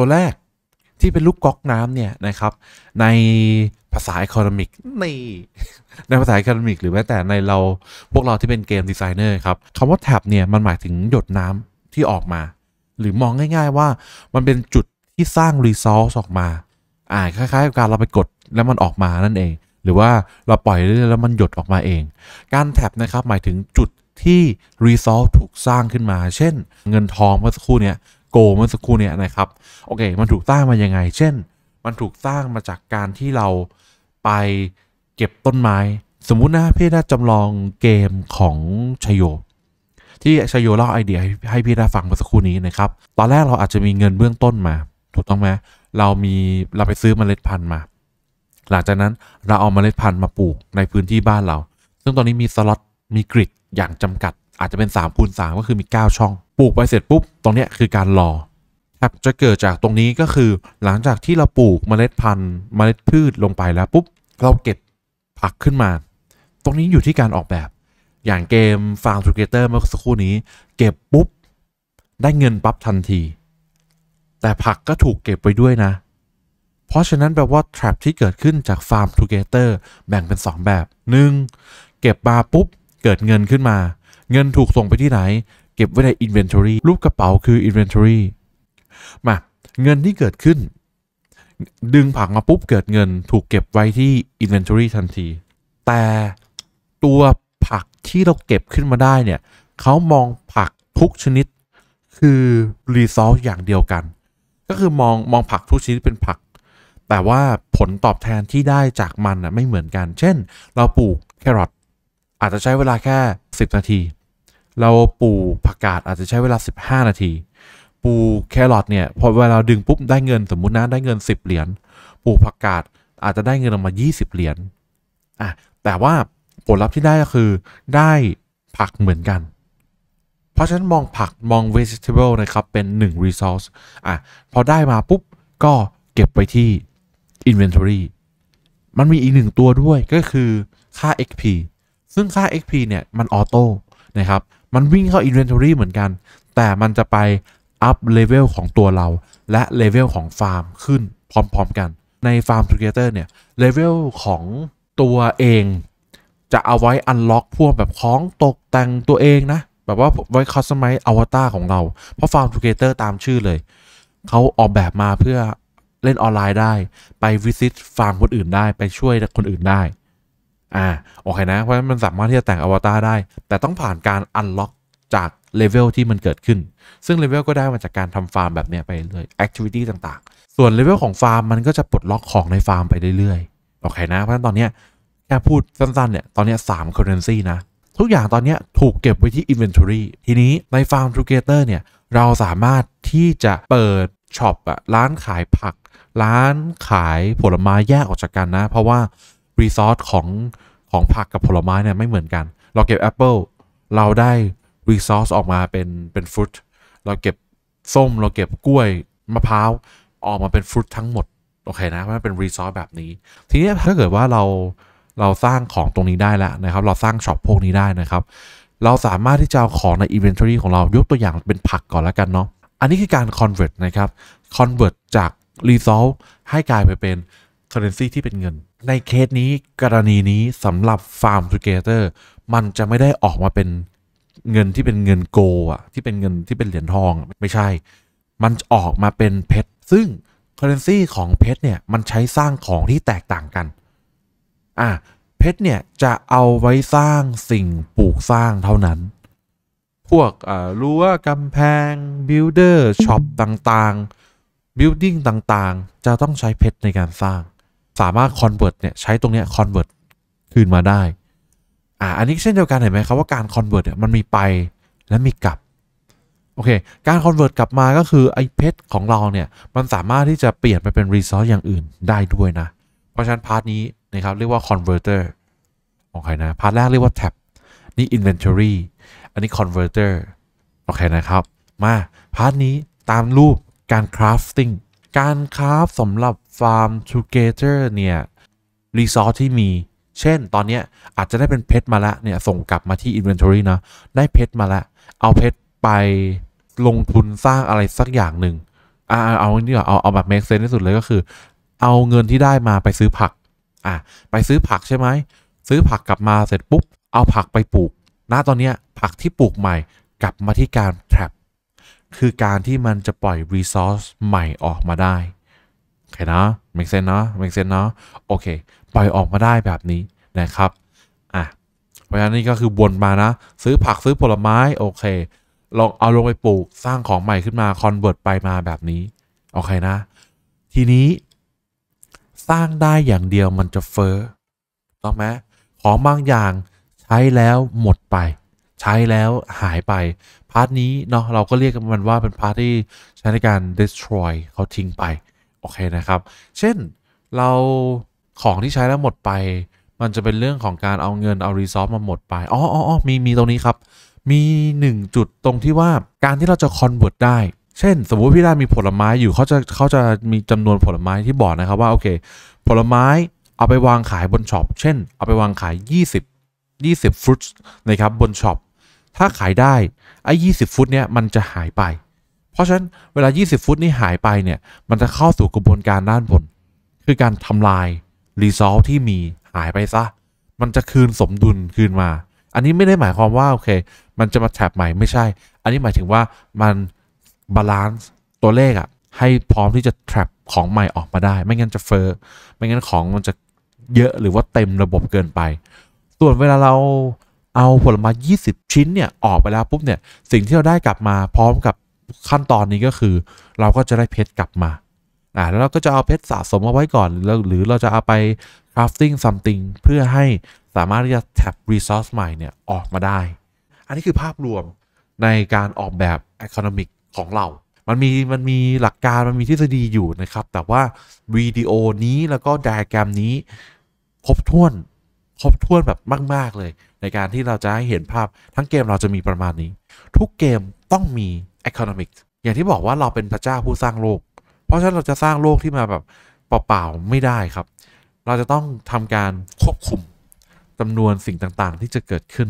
ตัวแรกที่เป็นลูกก๊อกน้ำเนี่ยนะครับ ในภาษาอีโคโนมิกในในภาษาอีโคโนมิก หรือแม้แต่ในเราพวกเราที่เป็นเกมดีไซเนอร์ครับคำว่าแท็บเนี่ย มันหมายถึงหยดน้ำที่ออกมา หรือมองง่ายๆว่ามันเป็นจุดที่สร้างรีซอสออกมา อ่าคล้ายๆกับการเราไปกดแล้วมันออกมานั่นเอง หรือว่าเราปล่อยแล้วมันหยดออกมาเอง การแท็บนะครับหมายถึงจุดที่รีซอสถูกสร้างขึ้นมา เช่น เงินทองเมื่อสักครู่เนี่ยโกเมื่อสักครู่เนี่ยนะครับ โอเค มันถูกสร้างมา ยังไง เช่น มันถูกสร้างมาจากการที่เราไปเก็บต้นไม้ สมมุตินะ พี่น่าจำลองเกม ของ ชโย ที่ชโยเล่าไอเดียให้ พี่น่าฟังเมื่อสักครู่นี้ นะครับ ตอนแรกเราอาจจะมีเงินเบื้องต้นมาถูกต้องไหมเรามีเราไปซื้อมเมล็ดพันธุ์มา หลังจากนั้นเราเอามเมล็ดพันธุ์มาปลูกในพื้นที่บ้านเรา ซึ่งตอนนี้มีสล็อตมีกริดอย่างจำกัด อาจจะเป็น3ามคูณสก็คือมี 9 ช่องปลูกไปเสร็จปุ๊บ ตรงนี้คือการรอครับจะเกิดจากตรงนี้ก็คือ หลังจากที่เราปลูกเมล็ดพันธุ์ เมล็ดพืชลงไปแล้วปุ๊บ เราเก็บผักขึ้นมา ตรงนี้อยู่ที่การออกแบบ อย่างเกมฟาร์มทูเกเตอร์เมื่อสักครู่นี้ เก็บปุ๊บ ได้เงินปั๊บทันที แต่ผักก็ถูกเก็บไปด้วยนะ เพราะฉะนั้นแปลว่าทรัพที่เกิดขึ้นจากฟาร์มทูเกเตอร์แบ่งเป็น 2 แบบ 1. เก็บมาปุ๊บเกิดเงินขึ้นมา เงินถูกส่งไปที่ไหนก็บไว้ใน Inventory รูปกระเป๋าคือ Inventory มาเงินที่เกิดขึ้น ดึงผักมาปุ๊บเกิดเงินถูกเก็บไว้ที่ Inventory ทันที แต่ตัวผักที่เราเก็บขึ้นมาได้เนี่ยเขามองผักทุกชนิด คือ Resource อย่างเดียวกัน ก็คือมองมองผักทุกชนิดเป็นผักแต่ว่าผลตอบแทนที่ได้จากมันนะไม่เหมือนกันเช่น เราปลูกแครอทอาจจะใช้เวลาแค่10นาทีเราปลูกผักกาดอาจจะใช้เวลา 15 นาทีปลูกแครอทเนี่ย พอเวลาดึงปุ๊บได้เงินสมมุตินะได้เงิน 10 เหรียญปลูกผักกาดอาจจะได้เงินออกมา 20 เหรียญอ่ะแต่ว่าผลลัพธ์ที่ได้ก็คือ ได้ผักเหมือนกัน เพราะฉะนั้นมองผักมอง vegetable นะครับ เป็น 1 resource อ่ะพอได้มาปุ๊บก็เก็บไปที่ inventory มันมีอีกหนึ่งตัวด้วยก็คือค่า xp ซึ่งค่า xp เนี่ยมันออโต้นะครับมันวิ่งเข้า Inventory เหมือนกัน แต่มันจะไปอัพเลเวลของตัวเรา และเลเวลของฟาร์มขึ้นพร้อมๆกัน ในฟาร์มทูเกเตอร์เนี่ยเลเวลของตัวเอง จะเอาไว้อันล็อกพวกแบบของตกแต่งตัวเองนะ แบบว่าไว้คัสตอมไมซ์อวตารของเรา เพราะฟาร์มทูเกเตอร์ตามชื่อเลย เขาออกแบบมาเพื่อเล่นออนไลน์ได้ ไปวิสิตฟาร์มคนอื่นได้ไปช่วยคนอื่นได้อ่า โอเคนะ เพราะฉะนั้นมันสามารถที่จะแต่งอวตารได้ แต่ต้องผ่านการอันล็อกจากเลเวลที่มันเกิดขึ้น ซึ่งเลเวลก็ได้มาจากการทำฟาร์มแบบนี้ไปเลยแอคทิวิตี้ต่าง ๆ ส่วนเลเวลของฟาร์มมันก็จะปลดล็อกของในฟาร์มไปเรื่อยๆโอเคนะ เพราะฉะนั้นตอนนี้แค่พูดสั้นๆ เนี่ย ตอนนี้สามอร์เรนซีนะ ทุกอย่างตอนนี้ถูกเก็บไว้ที่อนเวนท t รี่ ทีนี้ในฟาร์มทูเกเตอร์เนี่ย เราสามารถที่จะเปิดช็อปอะร้านขายผัก ร้านขายผลไม้แยกออกจากกันนะ เพราะว่ารีซอสของของผักกับผลไม้เนี่ยไม่เหมือนกัน เราเก็บแอปเปิลเราได้รีซอสออกมาเป็นเป็นฟรุตเราเก็บส้ม เราเก็บกล้วยมะพร้าวออกมาเป็นฟรุตทั้งหมดโอเคนะมันเป็นรีซอสแบบนี้ ทีนี้ถ้าเกิดว่าเราเราสร้างของตรงนี้ได้แล้วนะครับเราสร้างช็อปพวกนี้ได้นะครับเราสามารถที่จะเอาของในอินเวนทอรี่ของเรายกตัวอย่างเป็นผักก่อนแล้วกันเนาะอันนี้คือการคอนเวิร์ตนะครับคอนเวิร์ตจากรีซอสให้กลายไปเป็น currency ที่เป็นเงิน ในเคสนี้กรณีนี้สำหรับฟาร์มทูเกเตอร์ มันจะไม่ได้ออกมาเป็นเงินที่เป็นเงินโกอ่ะที่เป็นเงินที่เป็นเหรียญทองไม่ใช่ มันออกมาเป็นเพชรซึ่ง currency ของเพชรเนี่ยมันใช้สร้างของที่แตกต่างกันอ่ะเพชรเนี่ยจะเอาไว้สร้างสิ่งปลูกสร้างเท่านั้น พวกรั้วกำแพงบิลเดอร์ช็อปต่างๆ บิลดิ้งต่างๆ จะต้องใช้เพชรในการสร้างสามารถคอนเวิร์ตเนี่ยใช้ตรงเนี้ยนเวิร์ตคืนมาได้ อ่าอันนี้เช่นเดียวกันเห็นไหมครับว่าการนเวิร์ตเนี่ยมันมีไปและมีกลับโอเค การคอนเวิร์ตกลับมาก็คือไอเพชรของเราเนี่ยมันสามารถที่จะเปลี่ยนไปเป็นรีซอสอย่างอื่นได้ด้วยนะ เพราะฉะนั้นพาร์ทนี้นะครับเรียกว่าคอนเวอร์เตอร์โอเคนะพาร์ทแรกเรียกว่าแท็บนี่อนเวนทอรี่อันนี้คอนเวอร์เตอร์โอเคนะครับ มาพาร์ทนี้ตามรูปการคราฟติ้งการคราฟสำหรับ Farm Together เนี่ยรีซอสที่มี เช่น ตอนนี้อาจจะได้เป็นเพชรมาละเนี่ยส่งกลับมาที่ Inventory นะได้เพชรมาละเอาเพชรไปลงทุนสร้างอะไรสักอย่างหนึ่งเอาเอาเนี่เอาเอาแบบ make sense ที่สุดเลยก็คือ เอาเงินที่ได้มาไปซื้อผักอ่ะไปซื้อผักใช่ไหมซื้อผักกลับมาเสร็จปุ๊บเอาผักไปปลูก ณตอนนี้ผักที่ปลูกใหม่ กลับมาที่การ trap คือการที่มันจะปล่อย resource ใหม่ออกมาได้โอเคนะเมกเซนเนาะเมกเซนเนาะโอเคปล่อยออกมาได้แบบนี้นะครับอ่ะเพราะฉะนั้นนี่ก็คือวนมานะ ซื้อผักซื้อผลไม้โอเค ลองเอาลงไปปลูกสร้างของใหม่ขึ้นมาคอนเวิร์ตไปมาแบบนี้โอเคนะทีนี้ สร้างได้อย่างเดียวมันจะเฟ้อต้องไหมของบางอย่างใช้แล้วหมดไป ใช้แล้วหายไปพาร์ทนี้เนาะเราก็เรียกมันว่าเป็นพาร์ทที่ใช้ในการ destroy เขาทิ้งไปโอเคนะครับ เช่น เราของที่ใช้แล้วหมดไป มันจะเป็นเรื่องของการเอาเงินเอารีซอสมาหมดไป อ๋ออ๋อมี มีตรงนี้ครับ มี 1 จุดตรงที่ว่าการที่เราจะคอนเวิร์ตได้ เช่น สมมุติพี่ได้มีผลไม้อยู่ เขาจะเขาจะมีจำนวนผลไม้ที่บอกนะครับว่า โอเค ผลไม้เอาไปวางขายบนช็อป เช่น เอาไปวางขาย 20 20ฟุตนะครับบนช็อป ถ้าขายได้ไอ้20 ฟุตเนี้ยมันจะหายไปเพราะฉะนั้นเวลา 20 ฟุต นี่หายไปเนี่ย มันจะเข้าสู่ กระบวนการด้าน บน คือการทำลาย รีซอสที่มีหายไปซะ มันจะคืนสมดุลคืนมา อันนี้ไม่ได้หมายความว่า โอเค มันจะมาแทบใหม่ ไม่ใช่ อันนี้หมายถึงว่า มัน บาลานซ์ ตัวเลขอะ ให้พร้อมที่จะแทบของใหม่ออกมา ได้ ไม่ งั้น จะเฟอร์ ไม่ งั้นของมันจะเยอะ หรือว่าเต็ม ระบบ เกิน ไป ส่วน เวลา เรา เอา ผลไม้20 ชิ้น เนี่ย ออก ไปแล้ว ปุ๊บ เนี่ย สิ่งที่ เราได้กลับมาพร้อมกับขั้นตอนนี้ก็คือเราก็จะได้เพชรกลับมาอ่าแล้ว เราก็ จะเอาเพชรสะสม เอา ไว้ก่อน หรือเราจะ เอาไป crafting something เพื่อให้สามารถที่จะ tap resource ใหม่ เนี่ย ออกมาได้ อันนี้คือภาพรวมในการออกแบบ economic ของเรา มัน มี มันมีหลักการ มันมีทฤษฎีอยู่นะครับ แต่ว่าวิดีโอนี้ แล้วก็ไดอะแกรมนี้ ครบถ้วน ครบถ้วนแบบมาก ๆเลย ในการที่เราจะให้เห็นภาพ ทั้งเกมเราจะมีประมาณนี้ ทุกเกมต้องมี economics อย่างที่บอกว่าเราเป็นพระเจ้าผู้สร้างโลก เพราะฉะนั้นเราจะสร้างโลก ที่มาแบบ เปล่าๆไม่ได้ครับ เราจะต้องทำการควบคุมจำนวนสิ่งต่างๆ ที่จะเกิดขึ้น